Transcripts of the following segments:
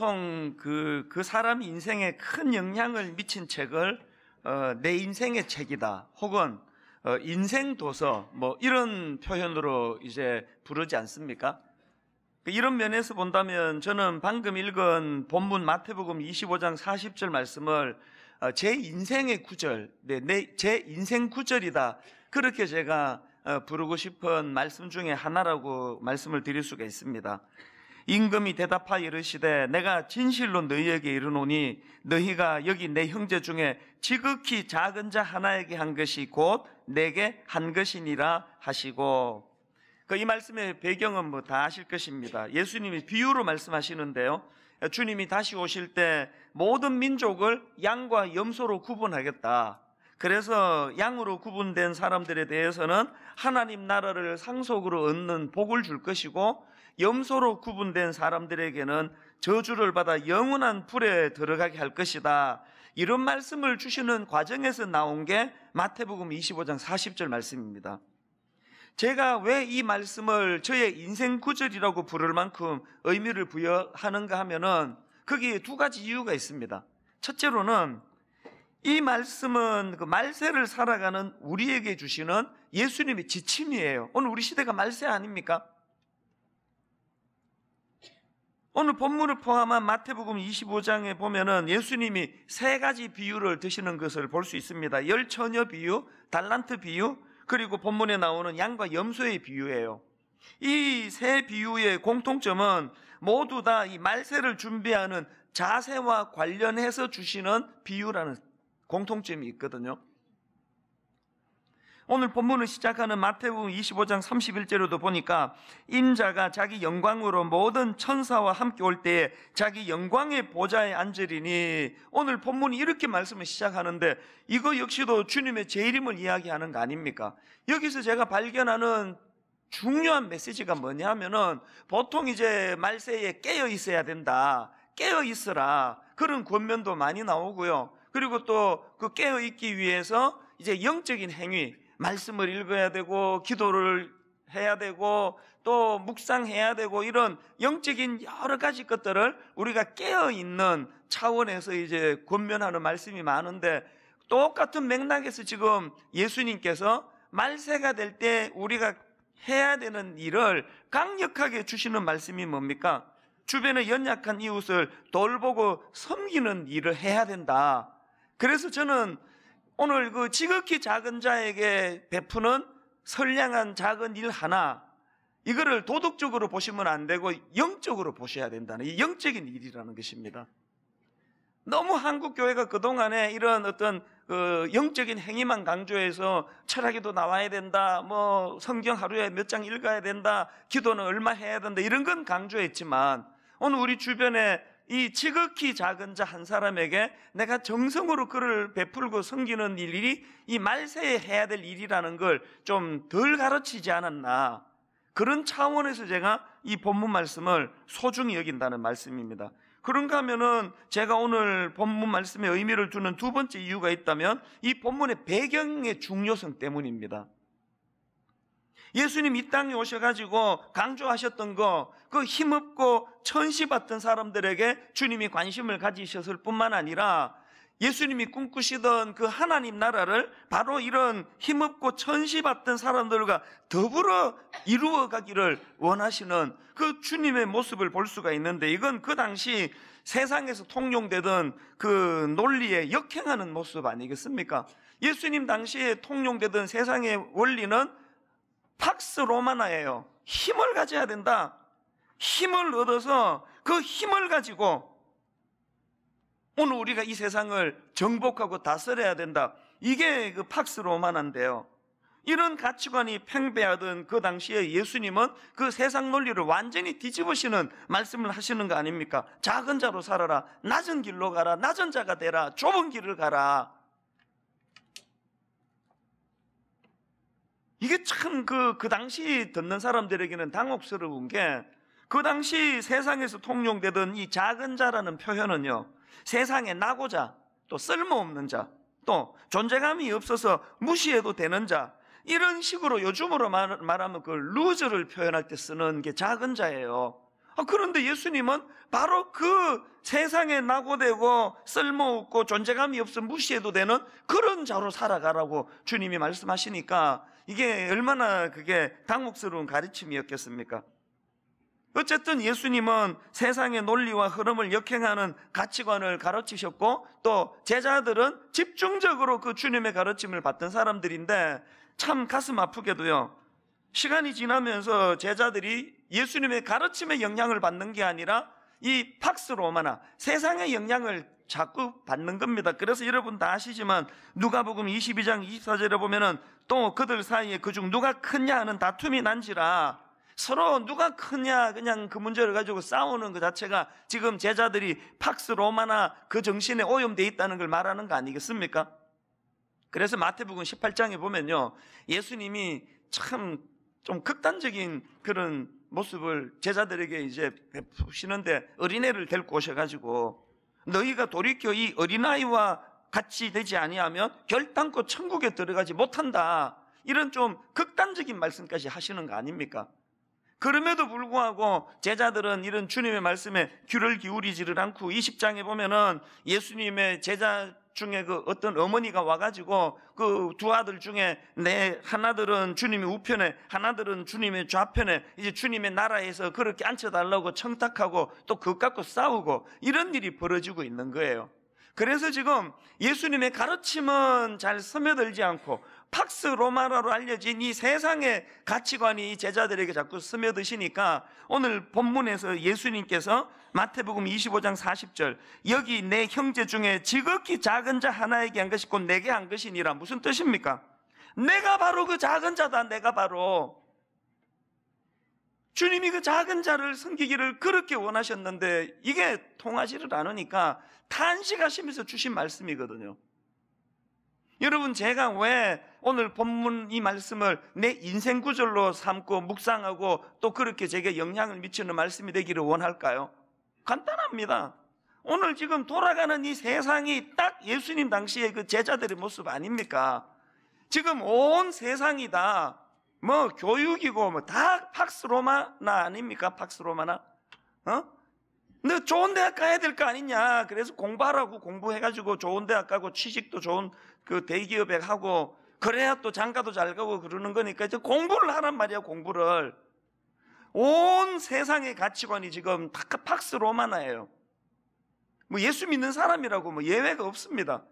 보통 그, 그 사람 인생에 큰 영향을 미친 책을 어, 내 인생의 책이다 혹은 어, 인생 도서 뭐 이런 표현으로 이제 부르지 않습니까? 그 이런 면에서 본다면 저는 방금 읽은 본문 마태복음 25장 40절 말씀을 어, 제 인생의 구절, 네, 내, 제 인생 구절이다. 그렇게 제가 어, 부르고 싶은 말씀 중에 하나라고 말씀을 드릴 수가 있습니다. 임금이 대답하여 이르시되 내가 진실로 너희에게 이르노니 너희가 여기 내 형제 중에 지극히 작은 자 하나에게 한 것이 곧 내게 한 것이니라 하시고 그이 말씀의 배경은 뭐 다 아실 것입니다. 예수님이 비유로 말씀하시는데요. 주님이 다시 오실 때 모든 민족을 양과 염소로 구분하겠다. 그래서 양으로 구분된 사람들에 대해서는 하나님 나라를 상속으로 얻는 복을 줄 것이고 염소로 구분된 사람들에게는 저주를 받아 영원한 불에 들어가게 할 것이다. 이런 말씀을 주시는 과정에서 나온 게 마태복음 25장 40절 말씀입니다. 제가 왜 이 말씀을 저의 인생 구절이라고 부를 만큼 의미를 부여하는가 하면은 거기에 두 가지 이유가 있습니다. 첫째로는 이 말씀은 그 말세를 살아가는 우리에게 주시는 예수님의 지침이에요. 오늘 우리 시대가 말세 아닙니까? 오늘 본문을 포함한 마태복음 25장에 보면은 예수님이 세 가지 비유를 드시는 것을 볼 수 있습니다. 열 처녀 비유, 달란트 비유, 그리고 본문에 나오는 양과 염소의 비유예요. 이 세 비유의 공통점은 모두 다 이 말세를 준비하는 자세와 관련해서 주시는 비유라는 공통점이 있거든요. 오늘 본문을 시작하는 마태복음 25장 31절에도 보니까 인자가 자기 영광으로 모든 천사와 함께 올 때에 자기 영광의 보좌에 앉으리니 오늘 본문이 이렇게 말씀을 시작하는데 이거 역시도 주님의 재림을 이야기하는 거 아닙니까? 여기서 제가 발견하는 중요한 메시지가 뭐냐 하면은 보통 이제 말세에 깨어 있어야 된다. 깨어 있으라. 그런 권면도 많이 나오고요. 그리고 또 그 깨어 있기 위해서 이제 영적인 행위, 말씀을 읽어야 되고 기도를 해야 되고 또 묵상해야 되고 이런 영적인 여러 가지 것들을 우리가 깨어 있는 차원에서 이제 권면하는 말씀이 많은데 똑같은 맥락에서 지금 예수님께서 말세가 될 때 우리가 해야 되는 일을 강력하게 주시는 말씀이 뭡니까? 주변의 연약한 이웃을 돌보고 섬기는 일을 해야 된다. 그래서 저는 오늘 그 지극히 작은 자에게 베푸는 선량한 작은 일 하나 이거를 도덕적으로 보시면 안 되고 영적으로 보셔야 된다는 이 영적인 일이라는 것입니다. 너무 한국 교회가 그동안에 이런 어떤 그 영적인 행위만 강조해서 철학에도 나와야 된다. 뭐 성경 하루에 몇 장 읽어야 된다. 기도는 얼마 해야 된다. 이런 건 강조했지만 오늘 우리 주변에 이 지극히 작은 자 한 사람에게 내가 정성으로 그를 베풀고 섬기는 일이 이 말세에 해야 될 일이라는 걸 좀 덜 가르치지 않았나. 그런 차원에서 제가 이 본문 말씀을 소중히 여긴다는 말씀입니다. 그런가 하면은 제가 오늘 본문 말씀에 의미를 주는 두 번째 이유가 있다면 이 본문의 배경의 중요성 때문입니다. 예수님 이 땅에 오셔가지고 강조하셨던 거, 그 힘없고 천시받던 사람들에게 주님이 관심을 가지셨을 뿐만 아니라 예수님이 꿈꾸시던 그 하나님 나라를 바로 이런 힘없고 천시받던 사람들과 더불어 이루어가기를 원하시는 그 주님의 모습을 볼 수가 있는데 이건 그 당시 세상에서 통용되던 그 논리에 역행하는 모습 아니겠습니까? 예수님 당시에 통용되던 세상의 원리는 팍스 로마나예요. 힘을 가져야 된다. 힘을 얻어서 그 힘을 가지고 오늘 우리가 이 세상을 정복하고 다스려야 된다. 이게 그 팍스 로마나인데요. 이런 가치관이 팽배하던 그 당시에 예수님은 그 세상 논리를 완전히 뒤집으시는 말씀을 하시는 거 아닙니까? 작은 자로 살아라. 낮은 길로 가라. 낮은 자가 되라. 좁은 길을 가라. 이게 참 그, 그 당시 듣는 사람들에게는 당혹스러운 게 그 당시 세상에서 통용되던 이 작은 자라는 표현은요, 세상에 나고자, 또 쓸모없는 자, 또 존재감이 없어서 무시해도 되는 자, 이런 식으로 요즘으로 말하면 그 루즈를 표현할 때 쓰는 게 작은 자예요. 아, 그런데 예수님은 바로 그 세상에 낙오되고 쓸모없고 존재감이 없어 무시해도 되는 그런 자로 살아가라고 주님이 말씀하시니까 이게 얼마나 그게 당혹스러운 가르침이었겠습니까? 어쨌든 예수님은 세상의 논리와 흐름을 역행하는 가치관을 가르치셨고 또 제자들은 집중적으로 그 주님의 가르침을 받던 사람들인데 참 가슴 아프게도요. 시간이 지나면서 제자들이 예수님의 가르침의 영향을 받는 게 아니라 이 팍스 로마나 세상의 영향을 자꾸 받는 겁니다. 그래서 여러분 다 아시지만 누가복음 22장 24절에 보면은 또 그들 사이에 그중 누가 크냐 하는 다툼이 난지라 서로 누가 크냐 그냥 그 문제를 가지고 싸우는 그 자체가 지금 제자들이 팍스 로마나 그 정신에 오염돼 있다는 걸 말하는 거 아니겠습니까? 그래서 마태복음 18장에 보면요. 예수님이 참 좀 극단적인 그런 모습을 제자들에게 이제 베푸시는데 어린애를 데리고 오셔가지고 너희가 돌이켜 이 어린아이와 같이 되지 아니하면 결단코 천국에 들어가지 못한다. 이런 좀 극단적인 말씀까지 하시는 거 아닙니까? 그럼에도 불구하고 제자들은 이런 주님의 말씀에 귀를 기울이지를 않고 20장에 보면은 예수님의 제자 중에 그 어떤 어머니가 와가지고 그 두 아들 중에 내 하나들은 주님의 우편에 하나들은 주님의 좌편에 이제 주님의 나라에서 그렇게 앉혀달라고 청탁하고 또 그것 고 싸우고 이런 일이 벌어지고 있는 거예요. 그래서 지금 예수님의 가르침은 잘 스며들지 않고 팍스 로마라로 알려진 이 세상의 가치관이 제자들에게 자꾸 스며드시니까 오늘 본문에서 예수님께서 마태복음 25장 40절 여기 내 형제 중에 지극히 작은 자 하나에게 한 것이 곧 내게 한 것이니라 무슨 뜻입니까? 내가 바로 그 작은 자다 내가 바로 주님이 그 작은 자를 섬기기를 그렇게 원하셨는데 이게 통하지를 않으니까 탄식하시면서 주신 말씀이거든요 여러분 제가 왜 오늘 본문 이 말씀을 내 인생 구절로 삼고 묵상하고 또 그렇게 제게 영향을 미치는 말씀이 되기를 원할까요? 간단합니다. 오늘 지금 돌아가는 이 세상이 딱 예수님 당시의 그 제자들의 모습 아닙니까? 지금 온 세상이 다뭐 교육이고 뭐 다 팍스 로마나 아닙니까? 팍스 로마나? 어? 너 좋은 대학 가야 될 거 아니냐? 그래서 공부하라고 공부해가지고 좋은 대학 가고 취직도 좋은 그 대기업에 하고 그래야 또 장가도 잘 가고 그러는 거니까 이제 공부를 하란 말이야 공부를 온 세상의 가치관이 지금 팍스 로마나예요 뭐 예수 믿는 사람이라고 뭐 예외가 없습니다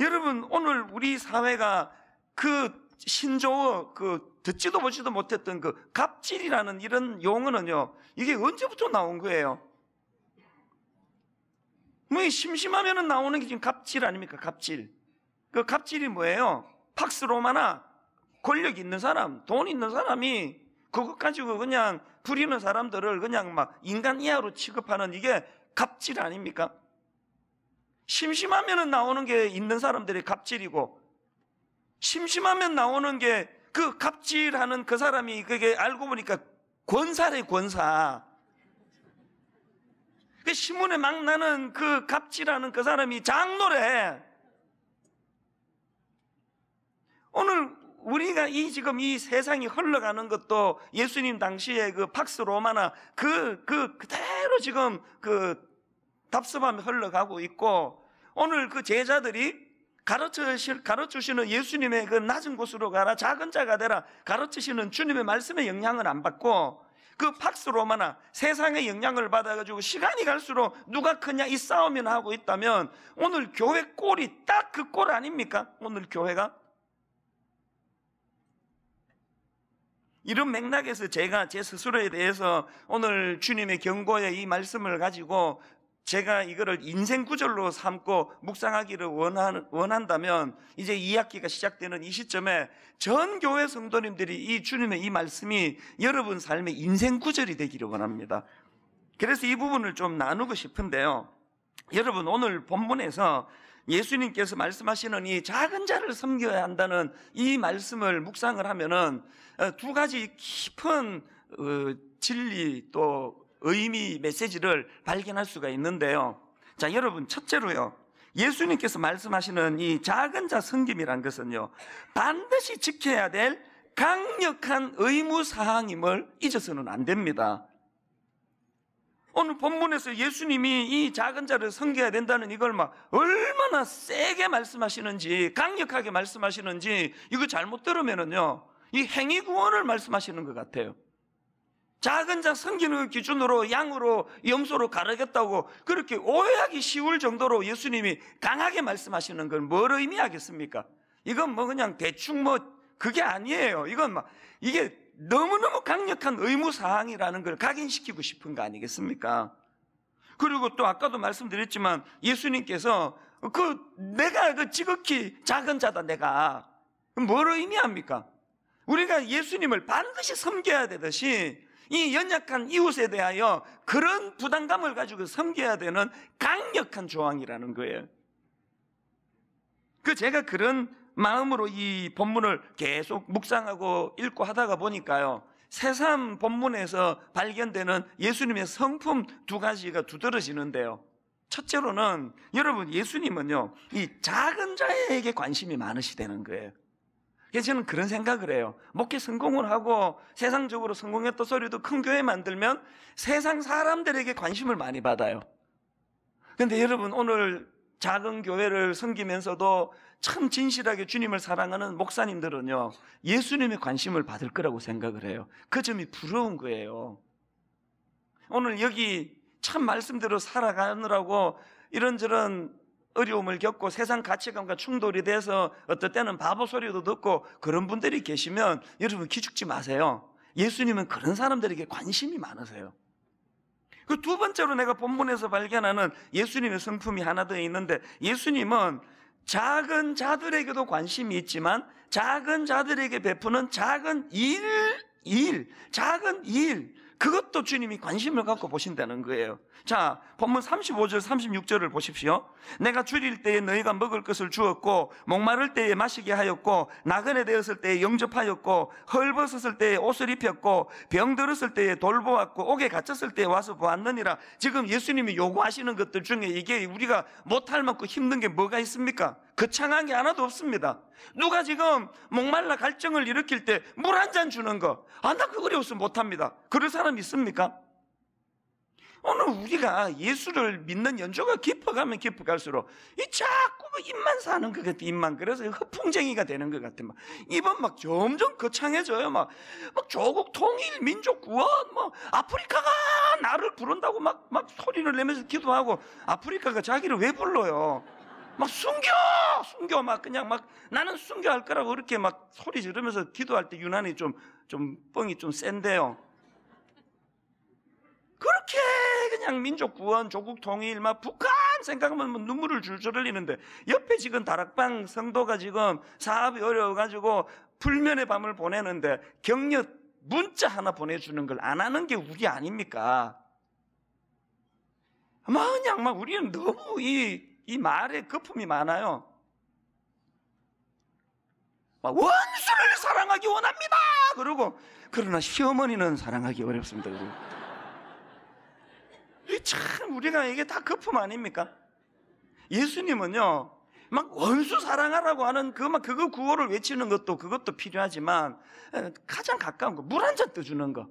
여러분 오늘 우리 사회가 그 신조어 그 듣지도 보지도 못했던 그 갑질이라는 이런 용어는요 이게 언제부터 나온 거예요 뭐심심하면 나오는 게 지금 갑질 아닙니까 갑질 그 갑질이 뭐예요? 팍스 로마나 권력 있는 사람, 돈 있는 사람이 그것 가지고 그냥 부리는 사람들을 그냥 막 인간 이하로 취급하는 이게 갑질 아닙니까? 심심하면 나오는 게 있는 사람들의 갑질이고 심심하면 나오는 게 그 갑질하는 그 사람이 그게 알고 보니까 권사래 권사 그 신문에 막 나는 그 갑질하는 그 사람이 장노래 오늘 우리가 이 지금 이 세상이 흘러가는 것도 예수님 당시에 그 팍스 로마나 그, 그, 그대로 지금 그답습함이 흘러가고 있고 오늘 그 제자들이 가르치실, 가르치시는 예수님의 그 낮은 곳으로 가라, 작은 자가 되라, 가르치시는 주님의 말씀에 영향을 안 받고, 그 팍스 로마나 세상의 영향을 받아가지고 시간이 갈수록 누가 크냐 이 싸움이나 하고 있다면 오늘 교회 꼴이 딱 그 꼴 아닙니까? 오늘 교회가? 이런 맥락에서 제가 제 스스로에 대해서 오늘 주님의 경고의 이 말씀을 가지고 제가 이거를 인생 구절로 삼고 묵상하기를 원한, 원한다면 이제 2학기가 시작되는 이 시점에 전 교회 성도님들이 이 주님의 이 말씀이 여러분 삶의 인생 구절이 되기를 원합니다. 그래서 이 부분을 좀 나누고 싶은데요. 여러분 오늘 본문에서 예수님께서 말씀하시는 이 작은 자를 섬겨야 한다는 이 말씀을 묵상을 하면은 어, 두 가지 깊은 어, 진리 또 의미 메시지를 발견할 수가 있는데요. 자, 여러분 첫째로요. 예수님께서 말씀하시는 이 작은 자 섬김이란 것은요. 반드시 지켜야 될 강력한 의무 사항임을 잊어서는 안 됩니다. 오늘 본문에서 예수님이 이 작은 자를 섬겨야 된다는 이걸 막 얼마나 세게 말씀하시는지 강력하게 말씀하시는지 이거 잘못 들으면은요 이 행위 구원을 말씀하시는 것 같아요. 작은 자 섬기는 기준으로 양으로 염소로 가르겠다고 그렇게 오해하기 쉬울 정도로 예수님이 강하게 말씀하시는 걸뭘 의미하겠습니까? 이건 뭐 그냥 대충 뭐 그게 아니에요. 이건 막 이게 너무너무 강력한 의무사항이라는 걸 각인시키고 싶은 거 아니겠습니까? 그리고 또 아까도 말씀드렸지만 예수님께서 그 내가 그 지극히 작은 자다 내가 뭘 의미합니까? 우리가 예수님을 반드시 섬겨야 되듯이 이 연약한 이웃에 대하여 그런 부담감을 가지고 섬겨야 되는 강력한 조항이라는 거예요. 그 제가 그런 마음으로 이 본문을 계속 묵상하고 읽고 하다가 보니까요. 새삼 본문에서 발견되는 예수님의 성품 두 가지가 두드러지는데요. 첫째로는 여러분 예수님은요. 이 작은 자에게 관심이 많으시다는 거예요. 그래서 저는 그런 생각을 해요. 목회 성공을 하고 세상적으로 성공했던 소리도 큰 교회 만들면 세상 사람들에게 관심을 많이 받아요. 근데 여러분 오늘 작은 교회를 섬기면서도 참 진실하게 주님을 사랑하는 목사님들은요, 예수님의 관심을 받을 거라고 생각을 해요. 그 점이 부러운 거예요. 오늘 여기 참 말씀대로 살아가느라고 이런저런 어려움을 겪고 세상 가치관과 충돌이 돼서 어떨 때는 바보 소리도 듣고 그런 분들이 계시면 여러분 기죽지 마세요. 예수님은 그런 사람들에게 관심이 많으세요. 그 두 번째로 내가 본문에서 발견하는 예수님의 성품이 하나 더 있는데 예수님은 작은 자들에게도 관심이 있지만 작은 자들에게 베푸는 작은 일, 일, 작은 일, 그것도 주님이 관심을 갖고 보신다는 거예요. 자, 본문 35절, 36절을 보십시오. 내가 줄일 때에 너희가 먹을 것을 주었고, 목마를 때에 마시게 하였고, 나그네 되었을 때에 영접하였고, 헐벗었을 때에 옷을 입혔고, 병들었을 때에 돌보았고, 옥에 갇혔을 때에 와서 보았느니라. 지금 예수님이 요구하시는 것들 중에 이게 우리가 못할 만큼 힘든 게 뭐가 있습니까? 거창한 게 하나도 없습니다. 누가 지금 목말라 갈증을 일으킬 때 물 한 잔 주는 거. 아, 나 그거 어려으면 못합니다. 그럴 사람 있습니까? 오늘 우리가 예수를 믿는 연조가 깊어가면 깊어갈수록 이 자꾸 뭐 입만 사는 것 같아, 입만. 그래서 허풍쟁이가 되는 것 같아. 막 입은 막 점점 거창해져요. 막, 막 조국 통일, 민족 구원, 뭐, 아프리카가 나를 부른다고 막, 막 소리를 내면서 기도하고 아프리카가 자기를 왜 불러요? 막 숨겨! 숨겨! 막 그냥 막 나는 숨겨 할 거라고 그렇게 막 소리 지르면서 기도할 때 유난히 좀, 좀 뻥이 좀 센데요. 그렇게 그냥 민족 구원, 조국 통일, 막 북한 생각하면 뭐 눈물을 줄줄 흘리는데 옆에 지금 다락방 성도가 지금 사업이 어려워가지고 불면의 밤을 보내는데 격려 문자 하나 보내주는 걸 안 하는 게 우리 아닙니까? 막 그냥 막 우리는 너무 이이 말에 거품이 많아요. 원수를 사랑하기 원합니다. 그러고 그러나 시어머니는 사랑하기 어렵습니다. 참 우리가 이게 다 거품 아닙니까? 예수님은요 막 원수 사랑하라고 하는 그 막 그거 구호를 외치는 것도 그것도 필요하지만 가장 가까운 거 물 한 잔 떠주는 거.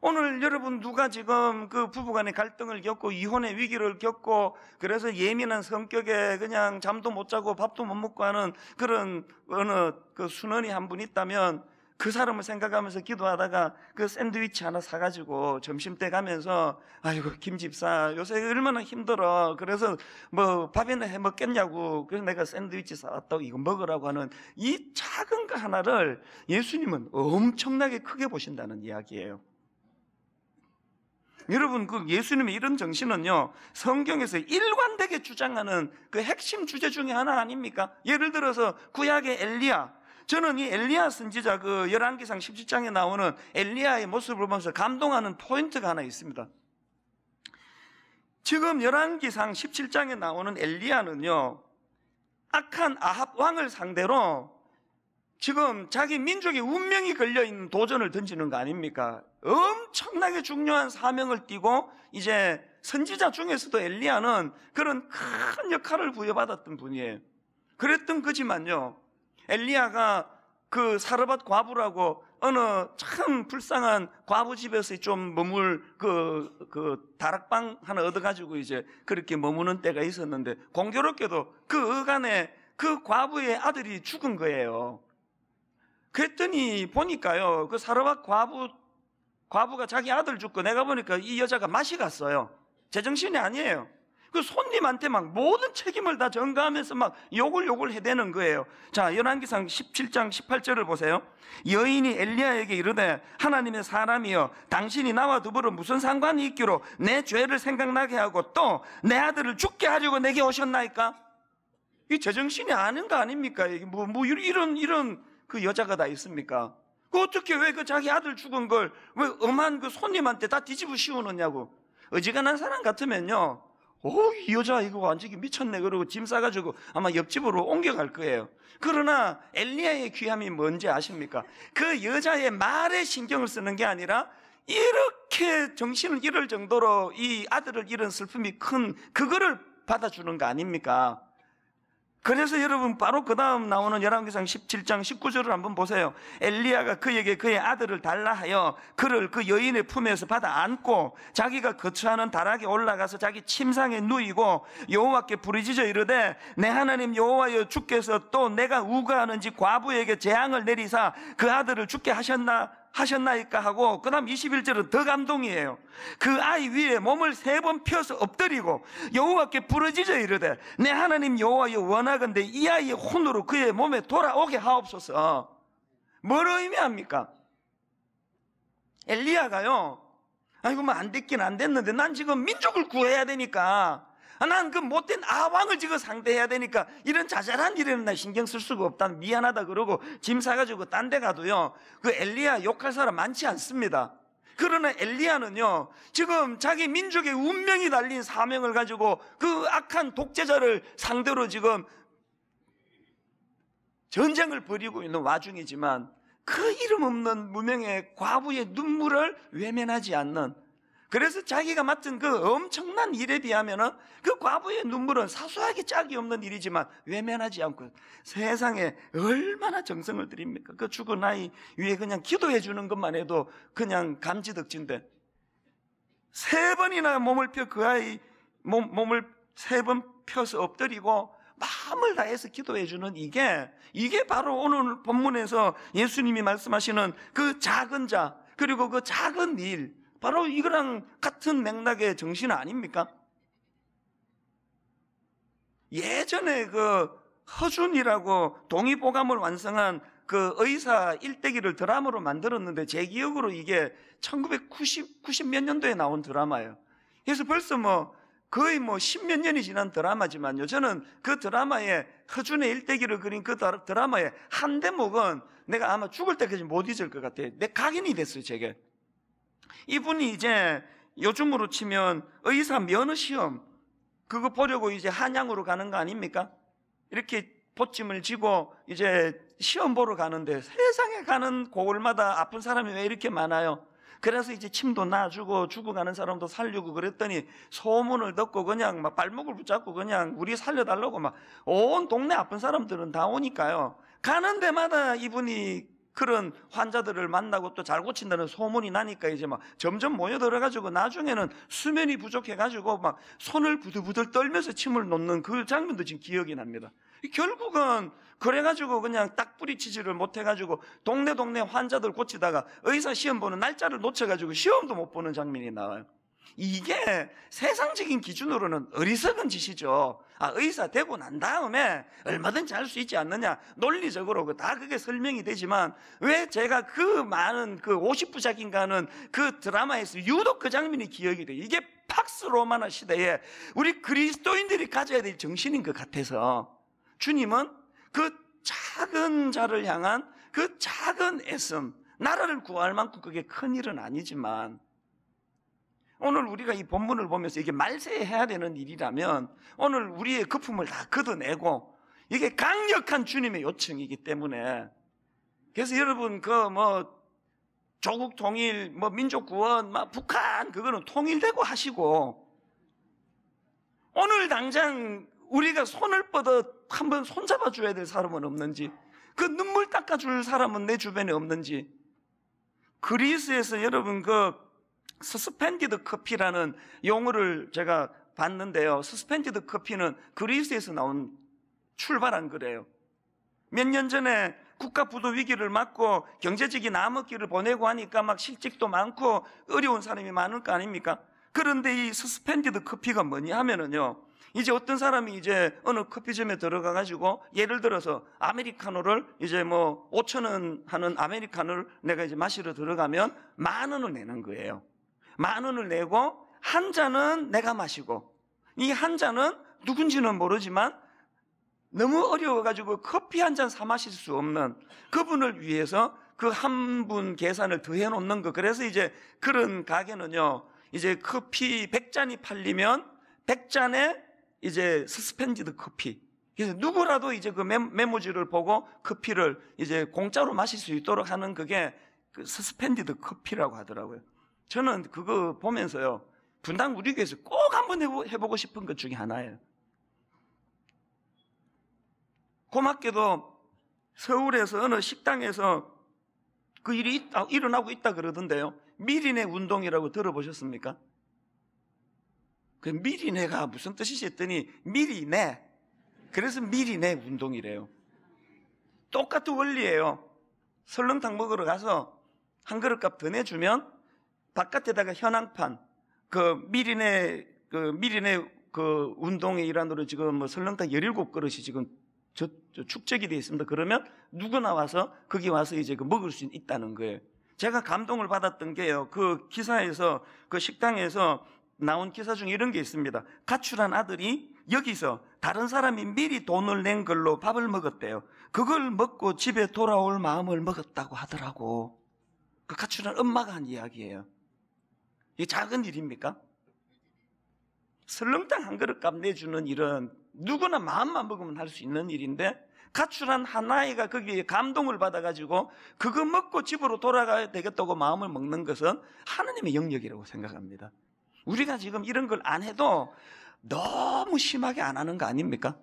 오늘 여러분 누가 지금 그 부부간의 갈등을 겪고 이혼의 위기를 겪고 그래서 예민한 성격에 그냥 잠도 못 자고 밥도 못 먹고 하는 그런 어느 그 순원이 한 분 있다면 그 사람을 생각하면서 기도하다가 그 샌드위치 하나 사가지고 점심때 가면서 아이고 김집사 요새 얼마나 힘들어 그래서 뭐 밥이나 해 먹겠냐고 그래서 내가 샌드위치 사왔다고 이거 먹으라고 하는 이 작은 거 하나를 예수님은 엄청나게 크게 보신다는 이야기예요 여러분 그 예수님의 이런 정신은요 성경에서 일관되게 주장하는 그 핵심 주제 중에 하나 아닙니까? 예를 들어서 구약의 엘리야 저는 이 엘리야 선지자 그 11기상 17장에 나오는 엘리야의 모습을 보면서 감동하는 포인트가 하나 있습니다. 지금 11기상 17장에 나오는 엘리야는요. 악한 아합 왕을 상대로 지금 자기 민족의 운명이 걸려 있는 도전을 던지는 거 아닙니까? 엄청나게 중요한 사명을 띠고 이제 선지자 중에서도 엘리야는 그런 큰 역할을 부여받았던 분이에요. 그랬던 거지만요. 엘리야가 그 사르밧 과부라고 어느 참 불쌍한 과부 집에서 좀 머물 그, 그 다락방 하나 얻어가지고 이제 그렇게 머무는 때가 있었는데 공교롭게도 그 어간에 그 과부의 아들이 죽은 거예요. 그랬더니 보니까요. 그 사르밧 과부 과부가 자기 아들 죽고 내가 보니까 이 여자가 맛이 갔어요. 제정신이 아니에요. 그 손님한테 막 모든 책임을 다 전가하면서 막 욕을 욕을 해대는 거예요. 자, 열한기상 17장 18절을 보세요. 여인이 엘리야에게 이르되 하나님의 사람이여 당신이 나와 두부로 무슨 상관이 있기로 내 죄를 생각나게 하고 또 내 아들을 죽게 하려고 내게 오셨나이까? 이 제정신이 아닌 거 아닙니까? 뭐, 뭐 이런 이런 그 여자가 다 있습니까? 그 어떻게 왜 그 자기 아들 죽은 걸 왜 엄한 그 손님한테 다 뒤집어 씌우느냐고. 어지간한 사람 같으면요. 오, 이 여자 이거 완전히 미쳤네. 그러고 짐 싸가지고 아마 옆집으로 옮겨갈 거예요. 그러나 엘리야의 귀함이 뭔지 아십니까? 그 여자의 말에 신경을 쓰는 게 아니라 이렇게 정신을 잃을 정도로 이 아들을 잃은 슬픔이 큰 그거를 받아주는 거 아닙니까? 그래서 여러분 바로 그 다음 나오는 열왕기상 17장 19절을 한번 보세요. 엘리야가 그에게 그의 아들을 달라 하여 그를 그 여인의 품에서 받아 안고 자기가 거처하는 다락에 올라가서 자기 침상에 누이고 여호와께 부르짖어 이르되 내 하나님 여호와여 주께서 또 내가 우가하는지 과부에게 재앙을 내리사 그 아들을 죽게 하셨나 하셨나이까 하고 그다음 21절은 더 감동이에요. 그 아이 위에 몸을 세 번 펴서 엎드리고 여호와께 부르짖어 이르되 내 하나님 여호와여 원하건대 이 아이의 혼으로 그의 몸에 돌아오게 하옵소서. 뭘 의미합니까? 엘리야가요. 아이고 뭐 안 됐긴 안 됐는데 난 지금 민족을 구해야 되니까 아, 난그 못된 아왕을 지금 상대해야 되니까 이런 자잘한 일에는 나 신경 쓸 수가 없다. 미안하다 그러고 짐 사가지고 딴 데 가도요. 그 엘리야 욕할 사람 많지 않습니다. 그러나 엘리야는요 지금 자기 민족의 운명이 달린 사명을 가지고 그 악한 독재자를 상대로 지금 전쟁을 벌이고 있는 와중이지만 그 이름 없는 무명의 과부의 눈물을 외면하지 않는 그래서 자기가 맡은 그 엄청난 일에 비하면그 과부의 눈물은 사소하게 짝이 없는 일이지만 외면하지 않고 세상에 얼마나 정성을 드립니까? 그 죽은 아이 위에 그냥 기도해 주는 것만 해도 그냥 감지덕진데 세 번이나 몸을 펴 그 아이 몸, 몸을 세 번 펴서 엎드리고 마음을 다해서 기도해 주는 이게 이게 바로 오늘 본문에서 예수님이 말씀하시는 그 작은 자 그리고 그 작은 일 바로 이거랑 같은 맥락의 정신 아닙니까? 예전에 그 허준이라고 동의보감을 완성한 그 의사 일대기를 드라마로 만들었는데 제 기억으로 이게 1990, 90몇 년도에 나온 드라마예요. 그래서 벌써 뭐 거의 뭐 십몇 년이 지난 드라마지만요. 저는 그 드라마에 허준의 일대기를 그린 그드라마에한 대목은 내가 아마 죽을 때까지 못 잊을 것 같아요. 내 각인이 됐어요, 제게. 이분이 이제 요즘으로 치면 의사 면허 시험 그거 보려고 이제 한양으로 가는 거 아닙니까? 이렇게 보침을 지고 이제 시험 보러 가는데 세상에 가는 고을마다 아픈 사람이 왜 이렇게 많아요? 그래서 이제 침도 놔주고 죽어가는 사람도 살려고 그랬더니 소문을 듣고 그냥 막 발목을 붙잡고 그냥 우리 살려달라고 막 온 동네 아픈 사람들은 다 오니까요. 가는 데마다 이분이 그런 환자들을 만나고 또 잘 고친다는 소문이 나니까 이제 막 점점 모여들어가지고 나중에는 수면이 부족해가지고 막 손을 부들부들 떨면서 침을 놓는 그 장면도 지금 기억이 납니다. 결국은 그래가지고 그냥 딱 뿌리치지를 못해가지고 동네 동네 환자들 고치다가 의사 시험 보는 날짜를 놓쳐가지고 시험도 못 보는 장면이 나와요. 이게 세상적인 기준으로는 어리석은 짓이죠. 아, 의사 되고 난 다음에 얼마든지 할 수 있지 않느냐. 논리적으로 그 다 그게 설명이 되지만 왜 제가 그 많은 그 50부작인가는 그 드라마에서 유독 그 장면이 기억이 돼. 이게 팍스 로마나 시대에 우리 그리스도인들이 가져야 될 정신인 것 같아서 주님은 그 작은 자를 향한 그 작은 애씀, 나라를 구할 만큼 그게 큰 일은 아니지만 오늘 우리가 이 본문을 보면서 이게 말세해야 되는 일이라면 오늘 우리의 거품을 다 걷어내고 이게 강력한 주님의 요청이기 때문에 그래서 여러분 그 뭐 조국 통일, 뭐 민족 구원, 막 북한 그거는 통일되고 하시고 오늘 당장 우리가 손을 뻗어 한번 손잡아 줘야 될 사람은 없는지 그 눈물 닦아 줄 사람은 내 주변에 없는지 그리스에서 여러분 그 스스펜디드 커피라는 용어를 제가 봤는데요. 스스펜디드 커피는 그리스에서 나온 출발한 거래요. 몇 년 전에 국가 부도 위기를 맞고 경제적인 암흑기를 보내고 하니까 막 실직도 많고 어려운 사람이 많을 거 아닙니까? 그런데 이 스스펜디드 커피가 뭐냐 하면은요. 이제 어떤 사람이 이제 어느 커피점에 들어가 가지고 예를 들어서 아메리카노를 이제 뭐 5천 원 하는 아메리카노를 내가 이제 마시러 들어가면 만 원을 내는 거예요. 만 원을 내고 한 잔은 내가 마시고 이 한 잔은 누군지는 모르지만 너무 어려워가지고 커피 한 잔 사 마실 수 없는 그분을 위해서 그 한 분 계산을 더 해 놓는 거. 그래서 이제 그런 가게는요, 이제 커피 100잔이 팔리면 100잔에 이제 스스펜디드 커피. 그래서 누구라도 이제 그 메모지를 보고 커피를 이제 공짜로 마실 수 있도록 하는 그게 그 스스펜디드 커피라고 하더라고요. 저는 그거 보면서요. 분당 우리 교회에서 꼭 한번 해보고 싶은 것 중에 하나예요. 고맙게도 서울에서 어느 식당에서 그 일이 있다, 아, 일어나고 있다 그러던데요. 미리내 운동이라고 들어보셨습니까? 그미리내가 무슨 뜻이지 했더니 미리내 그래서 미리내 운동이래요. 똑같은 원리예요. 설렁탕 먹으러 가서 한 그릇값 더 내주면 바깥에다가 현황판, 그 미린의, 그 미린의 그 운동의 일환으로 지금 뭐 설렁탕 17그릇이 지금 저, 저 축적이 되어 있습니다. 그러면 누구나 와서, 거기 와서 이제 그 먹을 수 있다는 거예요. 제가 감동을 받았던 게요. 그 기사에서, 그 식당에서 나온 기사 중에 이런 게 있습니다. 가출한 아들이 여기서 다른 사람이 미리 돈을 낸 걸로 밥을 먹었대요. 그걸 먹고 집에 돌아올 마음을 먹었다고 하더라고. 그 가출한 엄마가 한 이야기예요. 이 작은 일입니까? 설렁탕 한 그릇 값 내주는 일은 누구나 마음만 먹으면 할 수 있는 일인데 가출한 한아이가 거기에 감동을 받아가지고 그거 먹고 집으로 돌아가야 되겠다고 마음을 먹는 것은 하나님의 영역이라고 생각합니다. 우리가 지금 이런 걸 안 해도 너무 심하게 안 하는 거 아닙니까?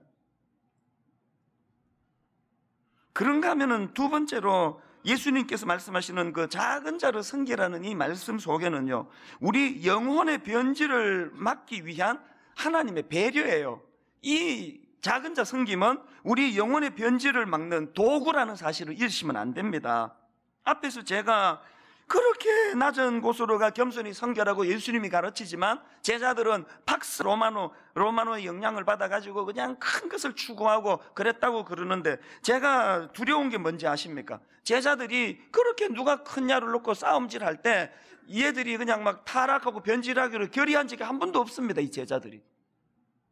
그런가 하면두 번째로 예수님께서 말씀하시는 그 작은 자를 섬기라는 이 말씀 속에는요, 우리 영혼의 변질을 막기 위한 하나님의 배려예요. 이 작은 자 섬김은 우리 영혼의 변질을 막는 도구라는 사실을 잃으시면 안 됩니다. 앞에서 제가 그렇게 낮은 곳으로 가 겸손히 성결하고 예수님이 가르치지만 제자들은 박스 로마노, 로마노의 영향을 받아가지고 그냥 큰 것을 추구하고 그랬다고 그러는데 제가 두려운 게 뭔지 아십니까? 제자들이 그렇게 누가 큰냐를 놓고 싸움질 할 때 얘들이 그냥 막 타락하고 변질하기로 결의한 적이 한 번도 없습니다. 이 제자들이.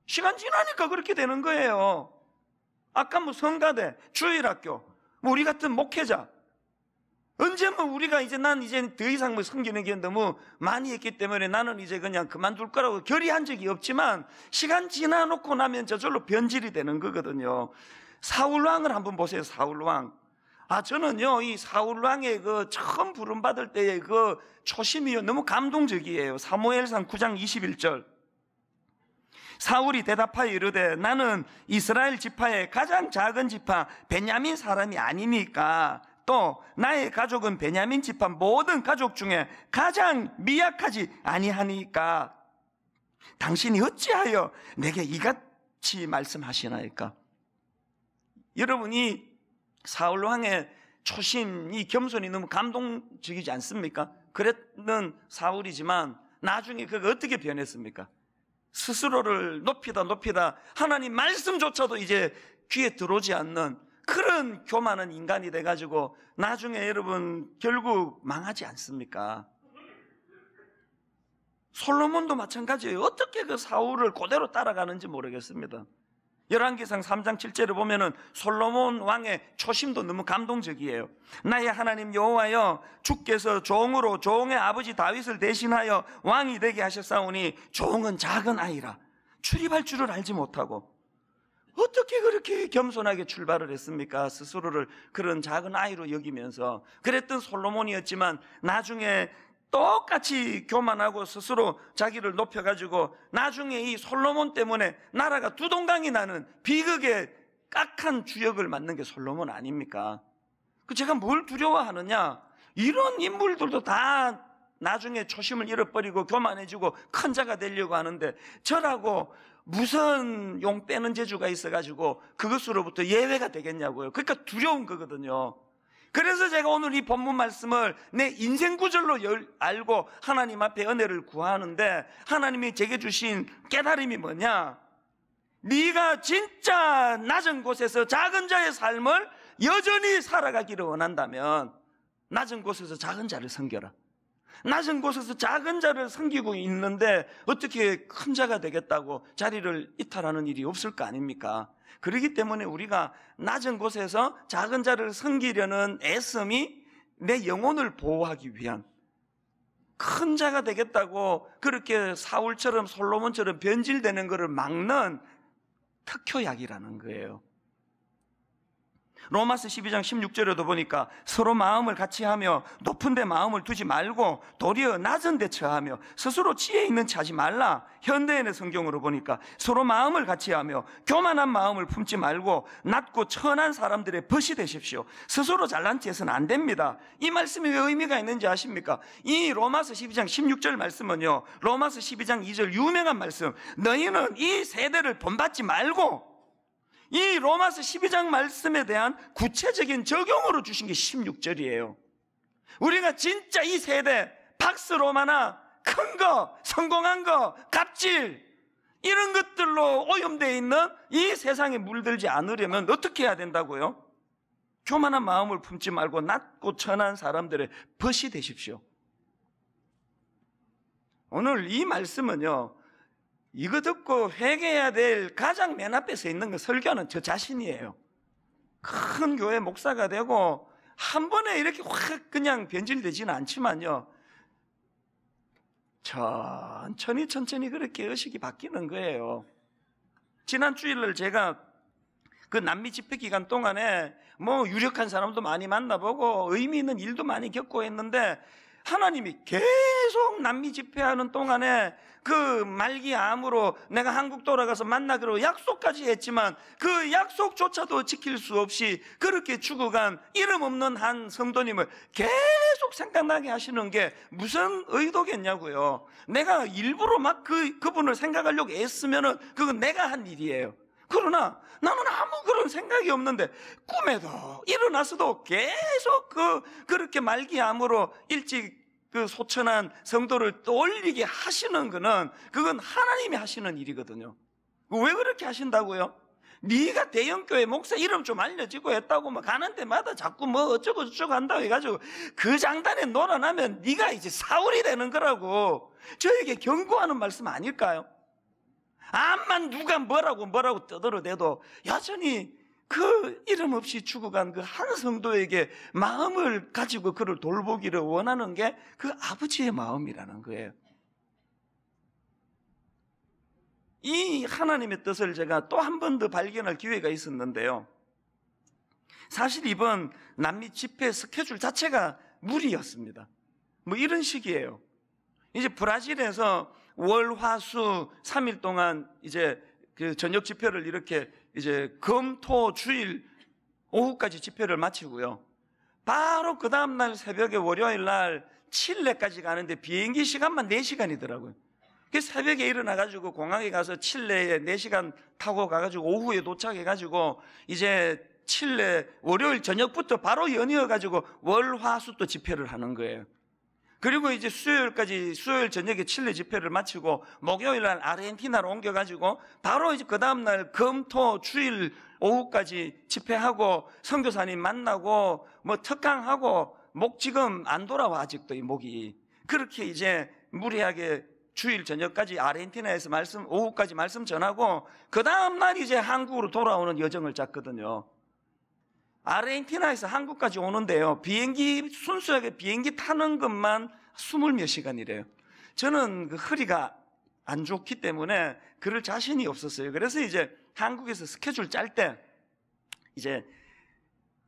시간 지나니까 그렇게 되는 거예요. 아까 뭐 성가대, 주일학교, 뭐 우리 같은 목회자, 언제 뭐 우리가 이제 난 이제 더 이상 뭐 성기는 게 너무 많이 했기 때문에 나는 이제 그냥 그만둘 거라고 결의한 적이 없지만 시간 지나놓고 나면 저절로 변질이 되는 거거든요. 사울왕을 한번 보세요, 사울왕. 아, 저는요, 이 사울왕의 그 처음 부름받을 때의 그 초심이요. 너무 감동적이에요. 사무엘상 9장 21절. 사울이 대답하여 이르되 나는 이스라엘 지파의 가장 작은 지파 베냐민 사람이 아니니까 또 나의 가족은 베냐민 집안 모든 가족 중에 가장 미약하지 아니하니까 당신이 어찌하여 내게 이같이 말씀하시나이까? 여러분이 사울 왕의 초심이 겸손이 너무 감동적이지 않습니까? 그랬는 사울이지만 나중에 그가 어떻게 변했습니까? 스스로를 높이다 높이다 하나님 말씀조차도 이제 귀에 들어오지 않는 그런 교만한 인간이 돼가지고 나중에 여러분 결국 망하지 않습니까? 솔로몬도 마찬가지예요. 어떻게 그 사울을 그대로 따라가는지 모르겠습니다. 열왕기상 3장 7절을 보면은 솔로몬 왕의 초심도 너무 감동적이에요. 나의 하나님 여호와여 주께서 종으로 종의 아버지 다윗을 대신하여 왕이 되게 하셨사오니 종은 작은 아이라 출입할 줄을 알지 못하고 어떻게 그렇게 겸손하게 출발을 했습니까? 스스로를 그런 작은 아이로 여기면서 그랬던 솔로몬이었지만 나중에 똑같이 교만하고 스스로 자기를 높여가지고 나중에 이 솔로몬 때문에 나라가 두동강이 나는 비극의 깍한 주역을 맡는 게 솔로몬 아닙니까? 그 제가 뭘 두려워하느냐? 이런 인물들도 다 나중에 초심을 잃어버리고 교만해지고 큰 자가 되려고 하는데 저라고 무슨 용 빼는 재주가 있어가지고 그것으로부터 예외가 되겠냐고요. 그러니까 두려운 거거든요. 그래서 제가 오늘 이 본문 말씀을 내 인생 구절로 열, 알고 하나님 앞에 은혜를 구하는데 하나님이 제게 주신 깨달음이 뭐냐? 네가 진짜 낮은 곳에서 작은 자의 삶을 여전히 살아가기를 원한다면 낮은 곳에서 작은 자를 섬겨라. 낮은 곳에서 작은 자를 섬기고 있는데 어떻게 큰 자가 되겠다고 자리를 이탈하는 일이 없을 거 아닙니까? 그러기 때문에 우리가 낮은 곳에서 작은 자를 섬기려는 애씀이 내 영혼을 보호하기 위한 큰 자가 되겠다고 그렇게 사울처럼 솔로몬처럼 변질되는 것을 막는 특효약이라는 거예요. 로마스 12장 16절에도 보니까 서로 마음을 같이 하며 높은 데 마음을 두지 말고 도리어 낮은 데 처하며 스스로 지혜 있는 채 하지 말라. 현대인의 성경으로 보니까 서로 마음을 같이 하며 교만한 마음을 품지 말고 낮고 천한 사람들의 벗이 되십시오. 스스로 잘난 채에서는 안 됩니다. 이 말씀이 왜 의미가 있는지 아십니까? 이로마스 12장 16절 말씀은요. 로마스 12장 2절 유명한 말씀. 너희는 이 세대를 본받지 말고 이 로마서 12장 말씀에 대한 구체적인 적용으로 주신 게 16절이에요. 우리가 진짜 이 세대 박스 로마나 큰 거, 성공한 거, 갑질 이런 것들로 오염되어 있는 이 세상에 물들지 않으려면 어떻게 해야 된다고요? 교만한 마음을 품지 말고 낮고 천한 사람들의 벗이 되십시오. 오늘 이 말씀은요. 이거 듣고 회개해야 될 가장 맨 앞에 서 있는 거 그 설교는 저 자신이에요. 큰 교회 목사가 되고 한 번에 이렇게 확 그냥 변질되지는 않지만요. 천천히 천천히 그렇게 의식이 바뀌는 거예요. 지난 주일날 제가 그 남미 집회 기간 동안에 뭐 유력한 사람도 많이 만나보고 의미 있는 일도 많이 겪고 했는데 하나님이 계속 남미 집회하는 동안에 그 말기암으로 내가 한국 돌아가서 만나기로 약속까지 했지만 그 약속조차도 지킬 수 없이 그렇게 죽어간 이름 없는 한 성도님을 계속 생각나게 하시는 게 무슨 의도겠냐고요. 내가 일부러 막 그, 그분을 생각하려고 애쓰면은 그건 내가 한 일이에요. 그러나 나는 아무 그런 생각이 없는데 꿈에도 일어나서도 계속 그 그렇게 말기암으로 일찍 그 소천한 성도를 떠올리게 하시는 거는 그건 하나님이 하시는 일이거든요. 그 왜 그렇게 하신다고요? 네가 대형교회 목사 이름 좀 알려지고 했다고 막 뭐 가는 데마다 자꾸 뭐 어쩌고 저쩌고 한다고 해가지고 그 장단에 놀아나면 네가 이제 사울이 되는 거라고 저에게 경고하는 말씀 아닐까요? 암만 누가 뭐라고 뭐라고 떠들어대도 여전히 그 이름 없이 죽어간 그 한 성도에게 마음을 가지고 그를 돌보기를 원하는 게 그 아버지의 마음이라는 거예요. 이 하나님의 뜻을 제가 또 한 번 더 발견할 기회가 있었는데요. 사실 이번 남미 집회 스케줄 자체가 무리였습니다. 뭐 이런 식이에요. 이제 브라질에서 월, 화, 수 3일 동안 이제 그 저녁 집회를 이렇게 이제 금, 토, 주일 오후까지 집회를 마치고요. 바로 그 다음날 새벽에 월요일 날 칠레까지 가는데 비행기 시간만 4시간이더라고요. 그 새벽에 일어나가지고 공항에 가서 칠레에 4시간 타고 가가지고 오후에 도착해가지고 이제 칠레 월요일 저녁부터 바로 연이어가지고 월 화 수 또 집회를 하는 거예요. 그리고 이제 수요일까지 수요일 저녁에 칠레 집회를 마치고 목요일 날 아르헨티나로 옮겨가지고 바로 이제 그 다음 날 금토 주일 오후까지 집회하고 선교사님 만나고 뭐 특강하고 목 지금 안 돌아와 아직도 이 목이 그렇게 이제 무리하게 주일 저녁까지 아르헨티나에서 말씀 오후까지 말씀 전하고 그 다음 날 이제 한국으로 돌아오는 여정을 짰거든요. 아르헨티나에서 한국까지 오는데요. 비행기, 순수하게 비행기 타는 것만 스물 몇 시간이래요. 저는 그 허리가 안 좋기 때문에 그럴 자신이 없었어요. 그래서 이제 한국에서 스케줄 짤 때 이제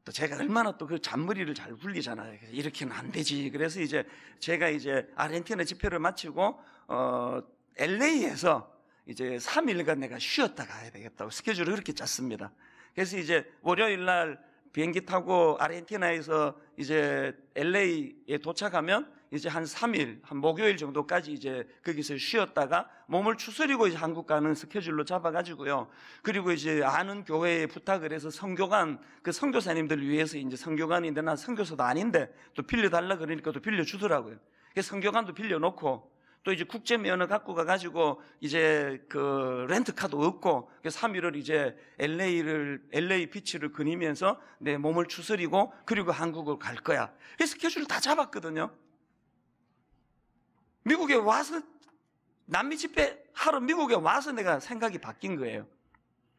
또 제가 얼마나 또그 잔머리를 잘 굴리잖아요. 이렇게는 안 되지. 그래서 이제 제가 이제 아르헨티나 집회를 마치고 어 LA에서 이제 3일간 내가 쉬었다 가야 되겠다고 스케줄을 그렇게 짰습니다. 그래서 이제 월요일 날 비행기 타고 아르헨티나에서 이제 LA에 도착하면 이제 한 3일, 한 목요일 정도까지 이제 거기서 쉬었다가 몸을 추스리고 이제 한국 가는 스케줄로 잡아가지고요. 그리고 이제 아는 교회에 부탁을 해서 성교관, 그 성교사님들 위해서 이제 성교관인데 난 성교사도 아닌데 또 빌려달라 그러니까 또 빌려주더라고요. 그래서 성교관도 빌려놓고 또 이제 국제면허 갖고 가가지고 이제 그 렌트카도 없고 3일을 그 이제 LA를, LA 비치를 그니면서 내 몸을 추스리고 그리고 한국을 갈 거야. 그이 스케줄을 다 잡았거든요. 미국에 와서 남미 집회 하러 미국에 와서 내가 생각이 바뀐 거예요.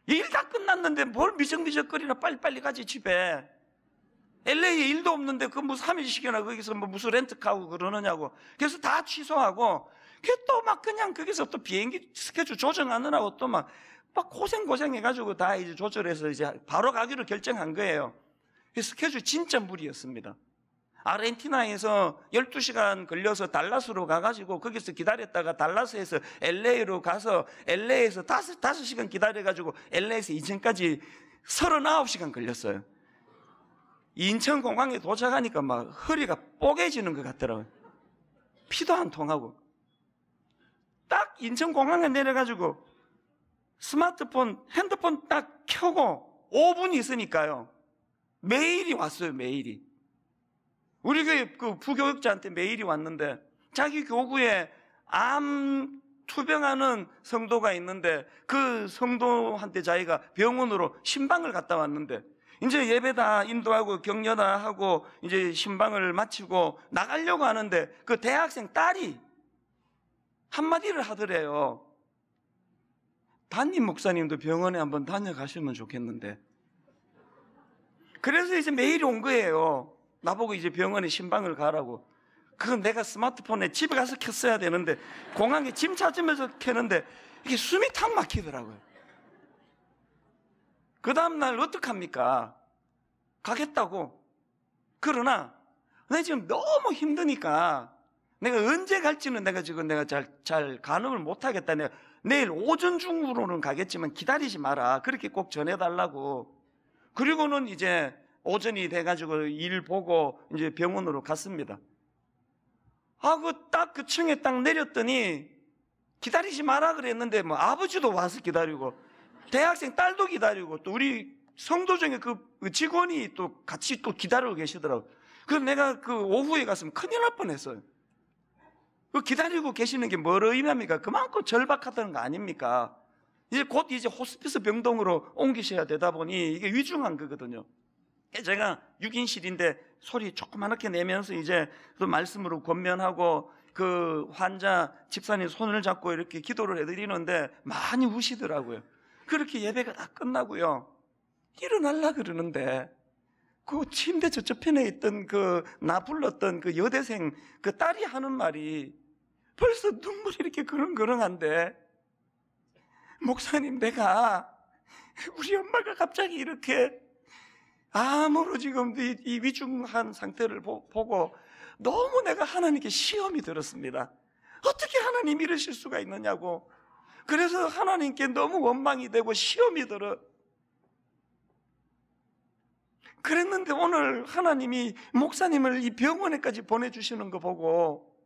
일 다 끝났는데 뭘 미적미적거리나 빨리빨리 가지 집에. LA에 일도 없는데 그 뭐 3일씩이나 거기서 뭐 무슨 렌트카고 그러느냐고. 그래서 다 취소하고, 또막 그냥 거기서 또 비행기 스케줄 조정하느라고 또 막, 막 고생고생 해가지고 다 이제 조절해서 이제 바로 가기로 결정한 거예요. 스케줄 진짜 무리였습니다. 아르헨티나에서 12시간 걸려서 달라스로 가가지고 거기서 기다렸다가 달라스에서 LA로 가서 LA에서 5, 5시간 기다려가지고 LA에서 2층까지 39시간 걸렸어요. 인천공항에 도착하니까 막 허리가 뽀개지는 것 같더라고요. 피도 안 통하고. 딱 인천공항에 내려가지고 스마트폰, 핸드폰 딱 켜고 5분 있으니까요. 메일이 왔어요, 메일이. 우리 그, 그 부교육자한테 메일이 왔는데 자기 교구에 암 투병하는 성도가 있는데 그 성도한테 자기가 병원으로 신방을 갔다 왔는데 이제 예배다 인도하고 격려다 하고 이제 신방을 마치고 나가려고 하는데 그 대학생 딸이 한마디를 하더래요. 담임 목사님도 병원에 한번 다녀가시면 좋겠는데. 그래서 이제 매일 온 거예요. 나보고 이제 병원에 신방을 가라고. 그건 내가 스마트폰에 집에 가서 켰어야 되는데 공항에 짐 찾으면서 켰는데 이게 숨이 탁 막히더라고요. 그 다음날 어떡합니까? 가겠다고. 그러나, 내 지금 너무 힘드니까, 내가 언제 갈지는 내가 지금 내가 잘, 잘 가늠을 못하겠다. 내가 내일 오전 중으로는 가겠지만 기다리지 마라. 그렇게 꼭 전해달라고. 그리고는 이제 오전이 돼가지고 일 보고 이제 병원으로 갔습니다. 하고 아, 그 딱그 층에 딱 내렸더니 기다리지 마라 그랬는데 뭐 아버지도 와서 기다리고 대학생 딸도 기다리고 또 우리 성도 중에 그 직원이 또 같이 또 기다리고 계시더라고요. 그럼 내가 그 오후에 갔으면 큰일 날 뻔했어요. 그 기다리고 계시는 게 뭐를 의미합니까? 그만큼 절박하다는 거 아닙니까? 이제 곧 이제 호스피스 병동으로 옮기셔야 되다 보니 이게 위중한 거거든요. 제가 6인실인데 소리 조그맣게 내면서 이제 또 그 말씀으로 권면하고 그 환자 집사님 손을 잡고 이렇게 기도를 해드리는데 많이 우시더라고요. 그렇게 예배가 다 끝나고요. 일어날라 그러는데 그 침대 저쪽편에 있던 그 나 불렀던 그 여대생 그 딸이 하는 말이 벌써 눈물이 이렇게 그렁그렁한데 목사님 내가 우리 엄마가 갑자기 이렇게 암으로 지금 이, 이 위중한 상태를 보고 너무 내가 하나님께 시험이 들었습니다. 어떻게 하나님 이러실 수가 있느냐고 그래서 하나님께 너무 원망이 되고 시험이 들어. 그랬는데 오늘 하나님이 목사님을 이 병원에까지 보내주시는 거 보고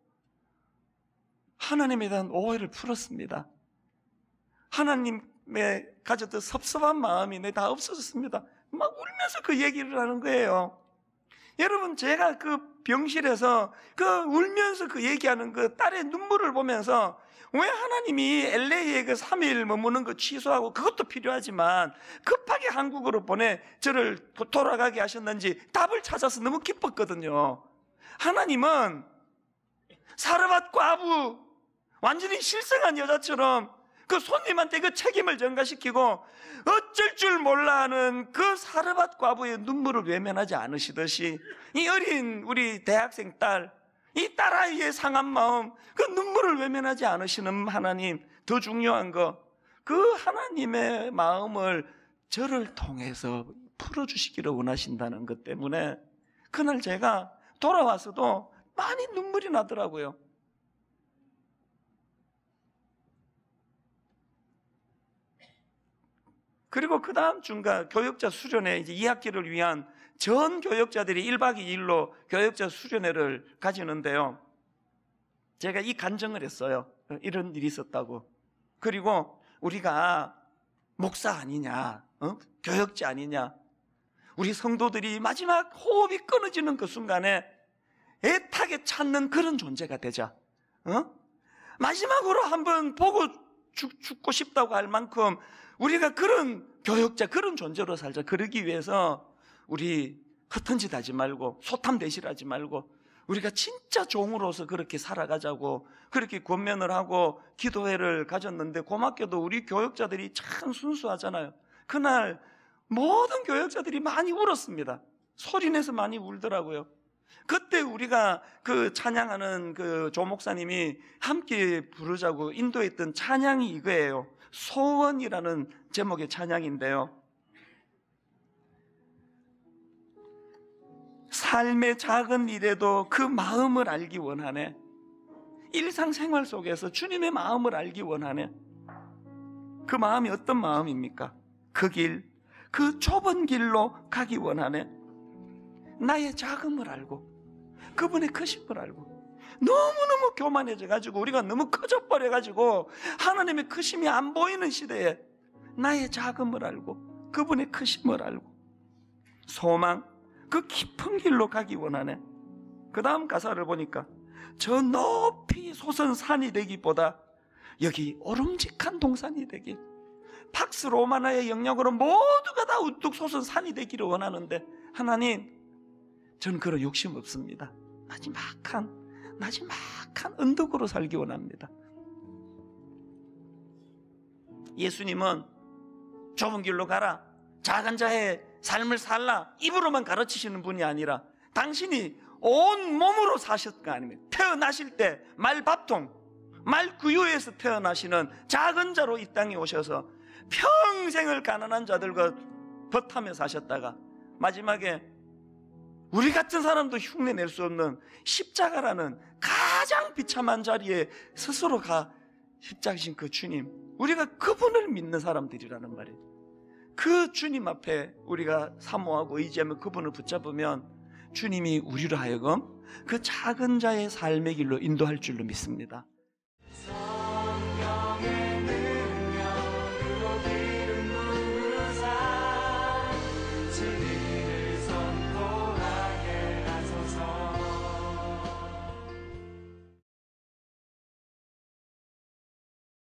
하나님에 대한 오해를 풀었습니다. 하나님의 가졌던 섭섭한 마음이 내 다 없어졌습니다. 막 울면서 그 얘기를 하는 거예요. 여러분, 제가 그 병실에서 그 울면서 그 얘기하는 그 딸의 눈물을 보면서 왜 하나님이 LA에 그 3일 머무는 거 그 취소하고 그것도 필요하지만 급하게 한국으로 보내 저를 돌아가게 하셨는지 답을 찾아서 너무 기뻤거든요. 하나님은 사르밧과 부 완전히 실생한 여자처럼 그 손님한테 그 책임을 전가시키고 어쩔 줄 몰라 하는 그 사르밧 과부의 눈물을 외면하지 않으시듯이 이 어린 우리 대학생 딸이 딸아이의 상한 마음, 그 눈물을 외면하지 않으시는 하나님, 더 중요한 거, 그 하나님의 마음을 저를 통해서 풀어주시기를 원하신다는 것 때문에 그날 제가 돌아와서도 많이 눈물이 나더라고요. 그리고 그 다음 중간 교역자 수련회 이제 2학기를 위한 전 교역자들이 1박 2일로 교역자 수련회를 가지는데요. 제가 이 간증을 했어요. 이런 일이 있었다고. 그리고 우리가 목사 아니냐, 어? 교역자 아니냐. 우리 성도들이 마지막 호흡이 끊어지는 그 순간에 애타게 찾는 그런 존재가 되자. 어? 마지막으로 한번 보고 죽, 고 싶다고 할 만큼 우리가 그런 교역자, 그런 존재로 살자. 그러기 위해서 우리 헛은 짓 하지 말고 소탐 대실하지 말고 우리가 진짜 종으로서 그렇게 살아가자고 그렇게 권면을 하고 기도회를 가졌는데 고맙게도 우리 교역자들이 참 순수하잖아요. 그날 모든 교역자들이 많이 울었습니다. 소리내서 많이 울더라고요. 그때 우리가 그 찬양하는 그 조목사님이 함께 부르자고 인도했던 찬양이 이거예요. 소원이라는 제목의 찬양인데요. 삶의 작은 일에도 그 마음을 알기 원하네. 일상생활 속에서 주님의 마음을 알기 원하네. 그 마음이 어떤 마음입니까? 그 길, 그 좁은 길로 가기 원하네. 나의 작음을 알고, 그분의 크심을 알고, 너무너무 교만해져가지고, 우리가 너무 커져버려가지고, 하나님의 크심이 안 보이는 시대에 나의 작음을 알고, 그분의 크심을 알고, 소망, 그 깊은 길로 가기 원하네. 그 다음 가사를 보니까 저 높이 솟은 산이 되기보다 여기 오름직한 동산이 되길. 박스 로마나의 영역으로 모두가 다 우뚝 솟은 산이 되기를 원하는데 하나님 전 그런 욕심 없습니다. 마지막한마지막한 언덕으로 살기 원합니다. 예수님은 좁은 길로 가라. 작은 자의 삶을 살라 입으로만 가르치시는 분이 아니라 당신이 온 몸으로 사셨던 거 아닙니까? 태어나실 때 말밥통, 말구유에서 태어나시는 작은 자로 이 땅에 오셔서 평생을 가난한 자들과 버타며 사셨다가 마지막에 우리 같은 사람도 흉내 낼 수 없는 십자가라는 가장 비참한 자리에 스스로 가 십자가신 그 주님 우리가 그분을 믿는 사람들이라는 말이에요 그 주님 앞에 우리가 사모하고 의지하며 그분을 붙잡으면 주님이 우리를 하여금 그 작은 자의 삶의 길로 인도할 줄로 믿습니다.